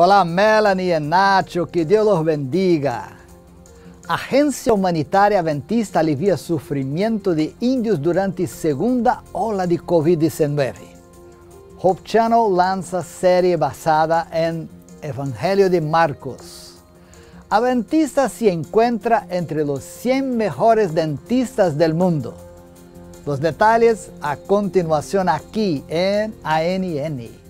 Hola Melanie y e Nacho, que Dios los bendiga. Agencia Humanitaria Adventista alivia sufrimiento de indios durante segunda ola de COVID-19. Hope Channel lanza serie basada en Evangelio de Marcos. Adventista se encuentra entre los 100 mejores dentistas del mundo. Los detalles a continuación aquí en ANN.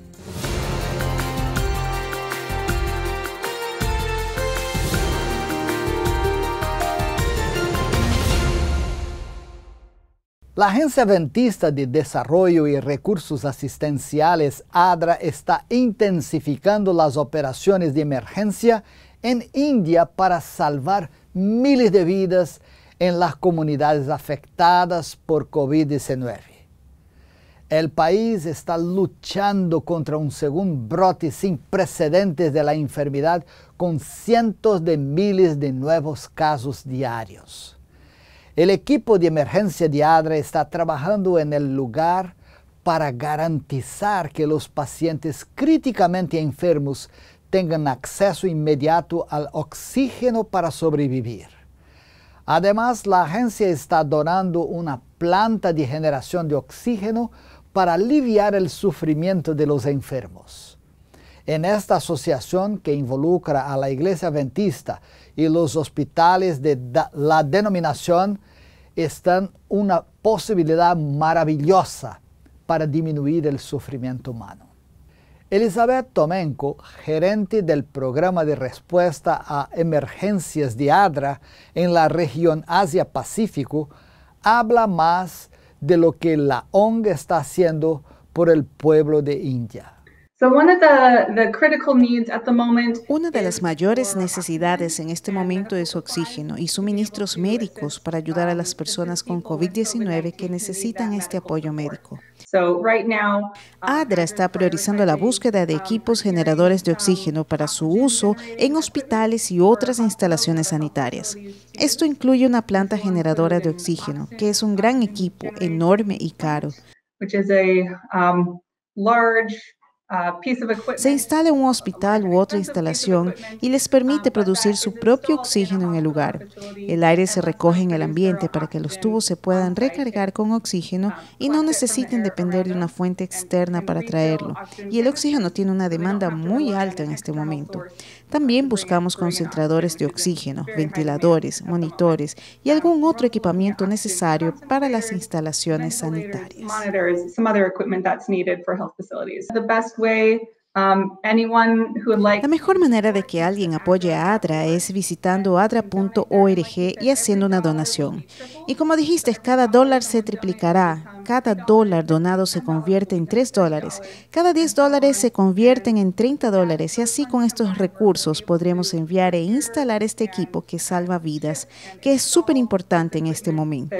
La Agencia Adventista de Desarrollo y Recursos Asistenciales, ADRA, está intensificando las operaciones de emergencia en India para salvar miles de vidas en las comunidades afectadas por COVID-19. El país está luchando contra un segundo brote sin precedentes de la enfermedad con cientos de miles de nuevos casos diarios. El equipo de emergencia de Adre está trabajando en el lugar para garantizar que los pacientes críticamente enfermos tengan acceso inmediato al oxígeno para sobrevivir. Además, la agencia está donando una planta de generación de oxígeno para aliviar el sufrimiento de los enfermos. En esta asociación que involucra a la Iglesia Adventista y los hospitales de la denominación están una posibilidad maravillosa para disminuir el sufrimiento humano. Elizabeth Tomenko, gerente del programa de respuesta a emergencias de ADRA en la región Asia-Pacífico, habla más de lo que la ONG está haciendo por el pueblo de India. Una de las mayores necesidades en este momento es oxígeno y suministros médicos para ayudar a las personas con COVID-19 que necesitan este apoyo médico. Um, ADRA está priorizando la búsqueda de equipos generadores de oxígeno para su uso en hospitales y otras instalaciones sanitarias. Esto incluye una planta generadora de oxígeno, que es un gran equipo, enorme y caro. Um, large se instala un hospital u otra instalación y les permite um, producir su propio oxígeno en el lugar. El aire se recoge en el ambiente para que los tubos se puedan recargar con oxígeno um, y no necesiten depender de una fuente externa para traerlo. Y el oxígeno tiene una demanda muy alta en este momento. También buscamos concentradores de oxígeno, ventiladores, um, monitores y algún otro equipamiento necesario para las instalaciones sanitarias. Um, La mejor manera de que alguien apoye a ADRA es visitando adra.org y haciendo una donación. Y como dijiste, cada dólar se triplicará. Cada dólar donado se convierte en 3 dólares. Cada 10 dólares se convierten en 30 dólares. Y así con estos recursos podremos enviar e instalar este equipo que salva vidas, que es súper importante en este momento.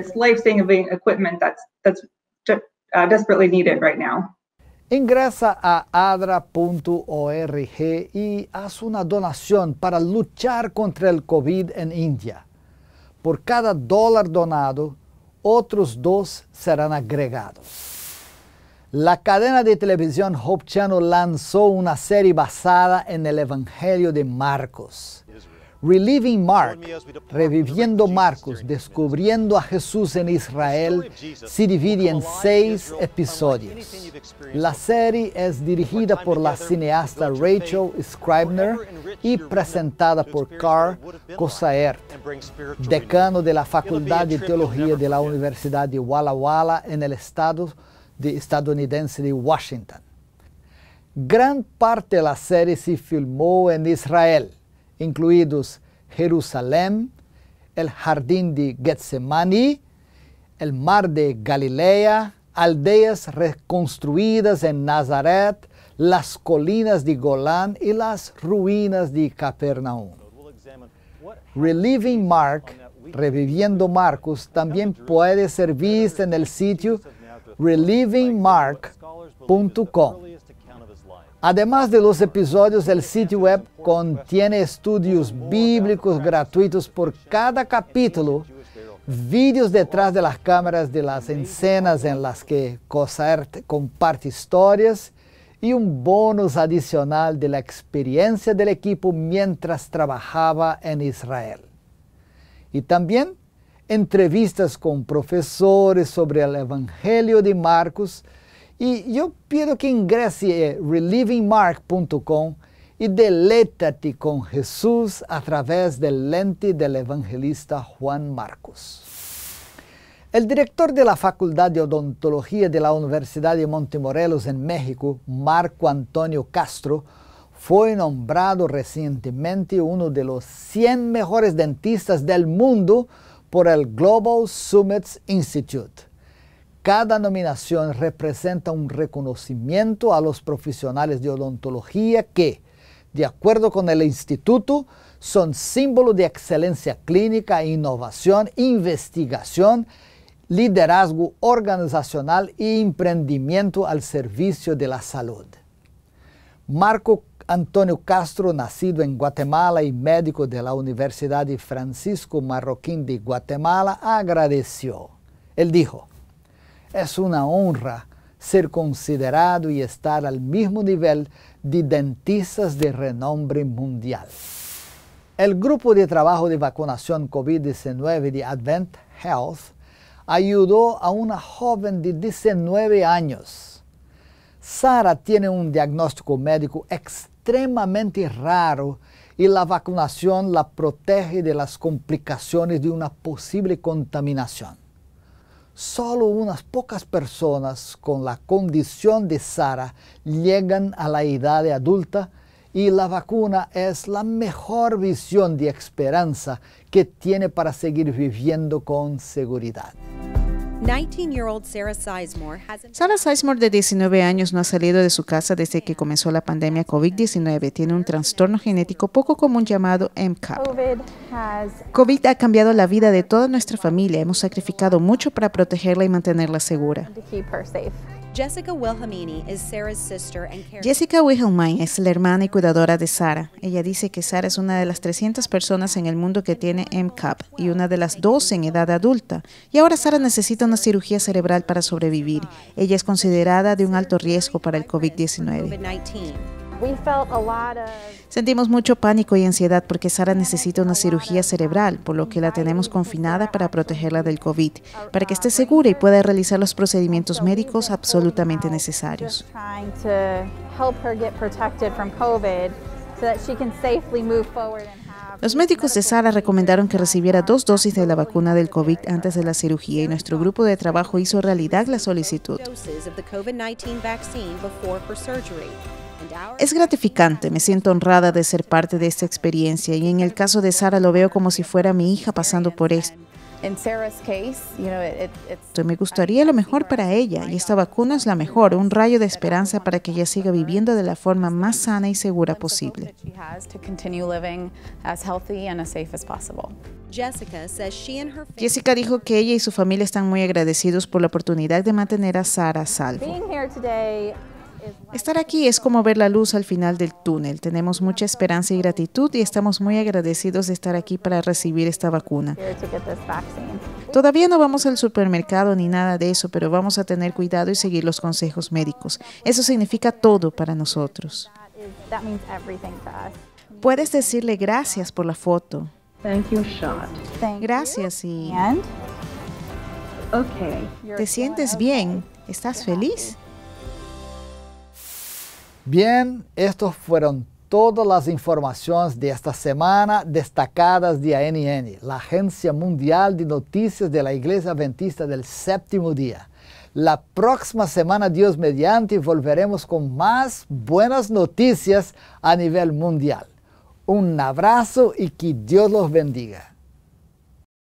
Ingresa a adra.org y haz una donación para luchar contra el COVID en India. Por cada dólar donado, otros dos serán agregados. La cadena de televisión Hope Channel lanzó una serie basada en el Evangelio de Marcos. Reliving Mark, reviviendo Marcos, descubriendo a Jesús en Israel, se divide en seis episodios. La serie es dirigida por la cineasta Rachel Scribner y presentada por Carl Cosaert, decano de la Facultad de Teología de la Universidad de Walla Walla en el estado de estadounidense de Washington. Gran parte de la serie se filmó en Israel incluidos Jerusalén, el jardín de Getsemaní, el mar de Galilea, aldeas reconstruidas en Nazaret, las colinas de Golán y las ruinas de Capernaum. Reliving Mark, reviviendo Marcos, también puede ser vista en el sitio relivingmark.com. Además de los episodios, el sitio web contiene estudios bíblicos gratuitos por cada capítulo, vídeos detrás de las cámaras de las escenas en las que Cosart comparte historias y un bonus adicional de la experiencia del equipo mientras trabajaba en Israel. Y también entrevistas con profesores sobre el Evangelio de Marcos, y yo pido que ingrese a relievingmark.com y delétate Jesús a través del lente del evangelista Juan Marcos. El director de la Facultad de Odontología de la Universidad de Montemorelos, en México, Marco Antonio Castro, fue nombrado recientemente uno de los 100 mejores dentistas del mundo por el Global Summits Institute. Cada nominación representa un reconocimiento a los profesionales de odontología que, de acuerdo con el instituto, son símbolo de excelencia clínica, innovación, investigación, liderazgo organizacional y e emprendimiento al servicio de la salud. Marco Antonio Castro, nacido en Guatemala y médico de la Universidad Francisco Marroquín de Guatemala, agradeció. Él dijo, es una honra ser considerado y estar al mismo nivel de dentistas de renombre mundial. El grupo de trabajo de vacunación COVID-19 de Advent Health ayudó a una joven de 19 años. Sara tiene un diagnóstico médico extremadamente raro y la vacunación la protege de las complicaciones de una posible contaminación solo unas pocas personas con la condición de Sara llegan a la edad adulta y la vacuna es la mejor visión de esperanza que tiene para seguir viviendo con seguridad. Sarah Sizemore, de 19 años, no ha salido de su casa desde que comenzó la pandemia COVID-19. Tiene un trastorno genético poco común llamado MCAP. COVID ha cambiado la vida de toda nuestra familia. Hemos sacrificado mucho para protegerla y mantenerla segura. Jessica Wilhelmine es la hermana y cuidadora de Sara. Ella dice que Sara es una de las 300 personas en el mundo que tiene MCAP y una de las 12 en edad adulta. Y ahora Sara necesita una cirugía cerebral para sobrevivir. Ella es considerada de un alto riesgo para el COVID-19. Sentimos mucho pánico y ansiedad porque Sara necesita una cirugía cerebral, por lo que la tenemos confinada para protegerla del COVID, para que esté segura y pueda realizar los procedimientos médicos absolutamente necesarios. Los médicos de Sara recomendaron que recibiera dos dosis de la vacuna del COVID antes de la cirugía y nuestro grupo de trabajo hizo realidad la solicitud. Es gratificante, me siento honrada de ser parte de esta experiencia y en el caso de Sara lo veo como si fuera mi hija pasando por esto. Me gustaría lo mejor para ella y esta vacuna es la mejor, un rayo de esperanza para que ella siga viviendo de la forma más sana y segura posible. Jessica dijo que ella y su familia están muy agradecidos por la oportunidad de mantener a Sara salva. Estar aquí es como ver la luz al final del túnel. Tenemos mucha esperanza y gratitud y estamos muy agradecidos de estar aquí para recibir esta vacuna. Todavía no vamos al supermercado ni nada de eso, pero vamos a tener cuidado y seguir los consejos médicos. Eso significa todo para nosotros. Puedes decirle gracias por la foto. Gracias y... ¿Te sientes bien? ¿Estás feliz? Bien, estas fueron todas las informaciones de esta semana destacadas de ANN, la Agencia Mundial de Noticias de la Iglesia Adventista del Séptimo Día. La próxima semana, Dios mediante, volveremos con más buenas noticias a nivel mundial. Un abrazo y que Dios los bendiga.